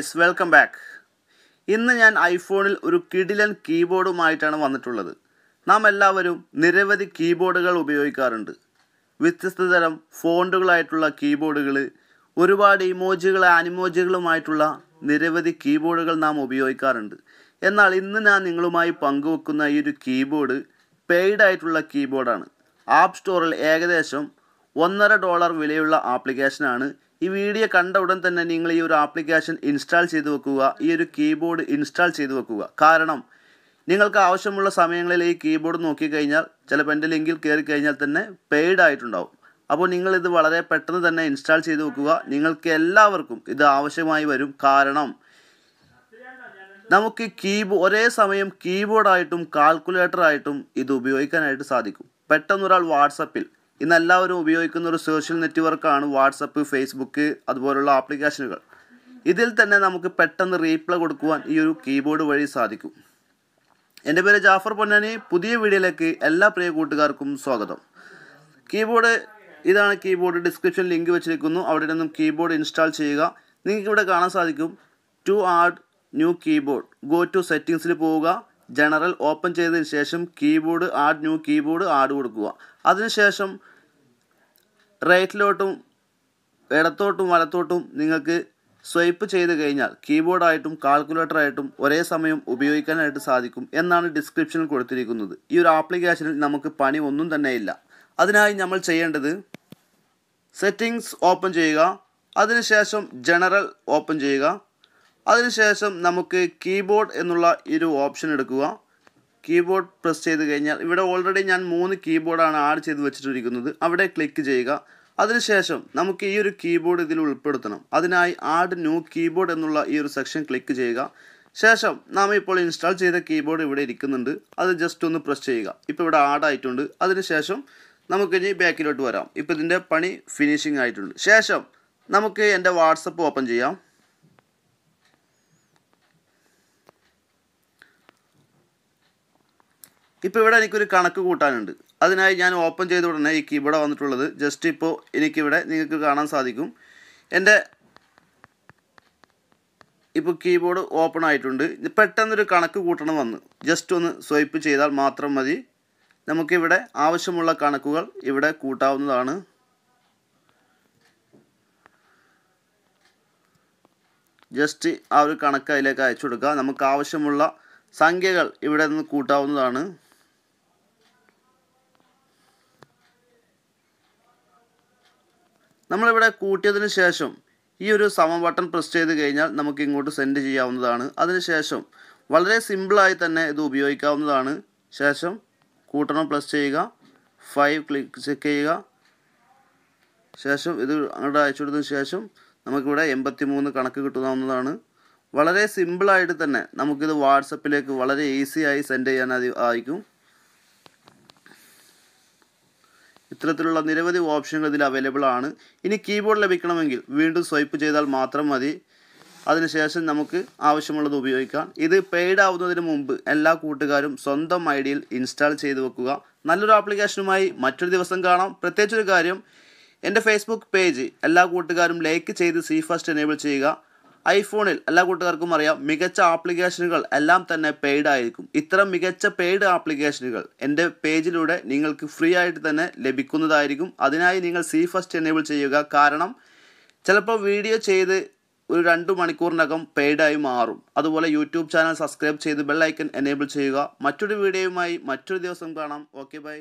yes welcome back ഇന്ന് ഞാൻ ഐഫോണിൽ ഒരു കിടിലൻ കീബോർഡുമായിട്ടാണ് വന്നിട്ടുള്ളത് നാം എല്ലാവരും നിരവധി കീബോർഡുകൾ ഉപയോഗിക്കാറുണ്ട് വ്യത്യസ്ത തരം ഫോണ്ടുകളായിട്ടുള്ള കീബോർഡുകൾ ഒരുപാട് ഇമോജികൾ ആനിമോജികളുമായിട്ടുള്ള നിരവധി കീബോർഡുകൾ നാം ഉപയോഗിക്കാറുണ്ട് എന്നാൽ ഇന്ന് ഞാൻ നിങ്ങളുമായി പങ്കുവെക്കുന്ന ഈ ഒരു കീബോർഡ് പെയ്ഡ് ആയിട്ടുള്ള കീബോർഡാണ് ആപ്പ് സ്റ്റോറിൽ ഏകദേശം ഒന്നര ഡോളർ വിലയുള്ള ആപ്ലിക്കേഷനാണ് ഈ വീഡിയോ കണ്ട ഉടൻ തന്നെ നിങ്ങൾ ഈ ഒരു ആപ്ലിക്കേഷൻ ഇൻസ്റ്റാൾ ചെയ്ത് വെക്കുക ഈ ഒരു കീബോർഡ് ഇൻസ്റ്റാൾ ചെയ്ത് വെക്കുക കാരണം നിങ്ങൾക്ക് ആവശ്യമുള്ള സമയങ്ങളിൽ ഈ കീബോർഡ് നോക്കിക്കഴിഞ്ഞാൽ ചിലപ്പോൾ എൻ്റെ ലിങ്കിൽ കയറി കഴിഞ്ഞാൽ തന്നെ പെയ്ഡ് ആയിട്ടുണ്ടാവും അപ്പോൾ നിങ്ങൾ ഇത് വളരെ പെട്ടെന്ന് തന്നെ ഇൻസ്റ്റാൾ ചെയ്ത് വെക്കുക നിങ്ങൾക്ക് എല്ലാവർക്കും ഇത് ആവശ്യമായി വരും കാരണം നമുക്ക് കീബോ ഒരേ സമയം കീബോർഡായിട്ടും കാൽക്കുലേറ്ററായിട്ടും ഇത് ഉപയോഗിക്കാനായിട്ട് സാധിക്കും പെട്ടെന്നൊരാൾ വാട്സപ്പിൽ ഇന്ന് എല്ലാവരും ഉപയോഗിക്കുന്ന ഒരു സോഷ്യൽ നെറ്റ്വർക്കാണ് വാട്സപ്പ് ഫേസ്ബുക്ക് അതുപോലുള്ള ആപ്ലിക്കേഷനുകൾ ഇതിൽ തന്നെ നമുക്ക് പെട്ടെന്ന് റീപ്ലൈ കൊടുക്കുവാൻ ഈ ഒരു കീബോർഡ് വഴി സാധിക്കും എൻ്റെ പേര് ജാഫർ പൊന്നാനി പുതിയ വീഡിയോയിലേക്ക് എല്ലാ പ്രിയ കൂട്ടുകാർക്കും സ്വാഗതം കീബോർഡ് ഇതാണ് കീബോർഡ് ഡിസ്ക്രിപ്ഷൻ ലിങ്ക് വെച്ചിരിക്കുന്നു അവിടെ നിന്നും കീബോർഡ് ഇൻസ്റ്റാൾ ചെയ്യുക നിങ്ങൾക്ക് ഇവിടെ കാണാൻ സാധിക്കും to add new keyboard go to സെറ്റിങ്സിൽ പോവുക ജനറൽ ഓപ്പൺ ചെയ്തതിന് ശേഷം keyboard add new keyboard add കൊടുക്കുക അതിനുശേഷം റൈറ്റിലോട്ടും ഇടത്തോട്ടും വലത്തോട്ടും നിങ്ങൾക്ക് സ്വൈപ്പ് ചെയ്ത് കഴിഞ്ഞാൽ കീബോർഡായിട്ടും കാൽക്കുലേറ്ററായിട്ടും ഒരേ സമയം ഉപയോഗിക്കാനായിട്ട് സാധിക്കും എന്നാണ് ഡിസ്ക്രിപ്ഷനിൽ കൊടുത്തിരിക്കുന്നത് ഈ ഒരു ആപ്ലിക്കേഷനിൽ നമുക്ക് പണി ഒന്നും തന്നെ ഇല്ല അതിനായി നമ്മൾ ചെയ്യേണ്ടത് സെറ്റിങ്സ് ഓപ്പൺ ചെയ്യുക അതിനുശേഷം ജനറൽ ഓപ്പൺ ചെയ്യുക അതിനുശേഷം നമുക്ക് കീബോർഡ് എന്നുള്ള ഒരു ഓപ്ഷൻ എടുക്കുക കീബോർഡ് പ്രസ് ചെയ്ത് കഴിഞ്ഞാൽ ഇവിടെ ഓൾറെഡി ഞാൻ മൂന്ന് കീബോർഡാണ് ആഡ് ചെയ്ത് വെച്ചിട്ടിരിക്കുന്നത് അവിടെ ക്ലിക്ക് ചെയ്യുക അതിനുശേഷം നമുക്ക് ഈ ഒരു കീബോർഡ് ഇതിൽ ഉൾപ്പെടുത്തണം അതിനായി ആഡ് ന്യൂ കീബോർഡ് എന്നുള്ള ഈ ഒരു സെക്ഷൻ ക്ലിക്ക് ചെയ്യുക ശേഷം നാം ഇപ്പോൾ ഇൻസ്റ്റാൾ ചെയ്ത കീബോർഡ് ഇവിടെ ഇരിക്കുന്നുണ്ട് അത് ജസ്റ്റ് ഒന്ന് പ്രസ് ചെയ്യുക ഇപ്പോൾ ഇവിടെ ആഡ് ആയിട്ടുണ്ട് അതിനുശേഷം നമുക്ക് ഇനി ബാക്കിലോട്ട് വരാം ഇപ്പോൾ ഇതിൻ്റെ പണി ഫിനിഷിംഗ് ആയിട്ടുണ്ട് ശേഷം നമുക്ക് എൻ്റെ വാട്സപ്പ് ഓപ്പൺ ചെയ്യാം ഇപ്പോൾ ഇവിടെ എനിക്കൊരു കണക്ക് കൂട്ടാനുണ്ട് അതിനായി ഞാൻ ഓപ്പൺ ചെയ്ത ഉടനെ ഈ ഇവിടെ വന്നിട്ടുള്ളത് ജസ്റ്റ് ഇപ്പോൾ എനിക്കിവിടെ നിങ്ങൾക്ക് കാണാൻ സാധിക്കും എൻ്റെ ഇപ്പോൾ കീബോർഡ് ഓപ്പൺ ആയിട്ടുണ്ട് പെട്ടെന്നൊരു കണക്ക് കൂട്ടണം വന്ന് ജസ്റ്റ് ഒന്ന് സ്വൈപ്പ് ചെയ്താൽ മാത്രം മതി നമുക്കിവിടെ ആവശ്യമുള്ള കണക്കുകൾ ഇവിടെ കൂട്ടാവുന്നതാണ് ജസ്റ്റ് ആ ഒരു കണക്ക് അതിലേക്ക് അയച്ചു കൊടുക്കുക നമുക്ക് ആവശ്യമുള്ള സംഖ്യകൾ ഇവിടെ നിന്ന് കൂട്ടാവുന്നതാണ് നമ്മളിവിടെ കൂട്ടിയതിന് ശേഷം ഈ ഒരു സമ ബട്ടൺ പ്രസ് ചെയ്ത് കഴിഞ്ഞാൽ നമുക്ക് ഇങ്ങോട്ട് സെൻഡ് ചെയ്യാവുന്നതാണ് അതിനുശേഷം വളരെ സിമ്പിളായി തന്നെ ഇത് ഉപയോഗിക്കാവുന്നതാണ് ശേഷം കൂട്ടണം പ്ലസ് ചെയ്യുക ഫൈവ് ക്ലിക്ക് ചെക്ക് ചെയ്യുക ശേഷം ഇത് അങ്ങോട്ട് അയച്ചു കൊടുത്തതിന് ശേഷം നമുക്കിവിടെ എൺപത്തി മൂന്ന് കണക്ക് കിട്ടുന്നതാണ് വളരെ സിമ്പിളായിട്ട് തന്നെ നമുക്കിത് വാട്സപ്പിലേക്ക് വളരെ ഈസിയായി സെൻഡ് ചെയ്യാൻ ആയിരിക്കും ഇത്തരത്തിലുള്ള നിരവധി ഓപ്ഷനുകൾ ഇതിൽ അവൈലബിൾ ആണ് ഇനി കീബോർഡ് ലഭിക്കണമെങ്കിൽ വീണ്ടും സ്വൈപ്പ് ചെയ്താൽ മാത്രം മതി അതിനുശേഷം നമുക്ക് ആവശ്യമുള്ളത് ഉപയോഗിക്കാം ഇത് പെയ്ഡ് ആവുന്നതിന് മുമ്പ് എല്ലാ കൂട്ടുകാരും സ്വന്തം ഐഡിയിൽ ഇൻസ്റ്റാൾ ചെയ്ത് വെക്കുക നല്ലൊരു ആപ്ലിക്കേഷനുമായി മറ്റൊരു ദിവസം കാണാം പ്രത്യേകിച്ചൊരു കാര്യം എൻ്റെ ഫേസ്ബുക്ക് പേജ് എല്ലാ കൂട്ടുകാരും ലൈക്ക് ചെയ്ത് സീ ഫസ്റ്റ് എനേബിൾ ചെയ്യുക ഐഫോണിൽ എല്ലാ കൂട്ടുകാർക്കും അറിയാം മികച്ച ആപ്ലിക്കേഷനുകൾ എല്ലാം തന്നെ പെയ്ഡ് ആയിരിക്കും ഇത്തരം മികച്ച പെയ്ഡ് ആപ്ലിക്കേഷനുകൾ എൻ്റെ പേജിലൂടെ നിങ്ങൾക്ക് ഫ്രീ ആയിട്ട് തന്നെ ലഭിക്കുന്നതായിരിക്കും അതിനായി നിങ്ങൾ സി ഫസ്റ്റ് എനേബിൾ ചെയ്യുക കാരണം ചിലപ്പോൾ വീഡിയോ ചെയ്ത് ഒരു രണ്ട് മണിക്കൂറിനകം പെയ്ഡായി മാറും അതുപോലെ യൂട്യൂബ് ചാനൽ സബ്സ്ക്രൈബ് ചെയ്ത് ബെൽ ഐക്കൺ എനേബിൾ ചെയ്യുക മറ്റൊരു വീഡിയോയുമായി മറ്റൊരു ദിവസം കാണാം ഓക്കെ ബൈ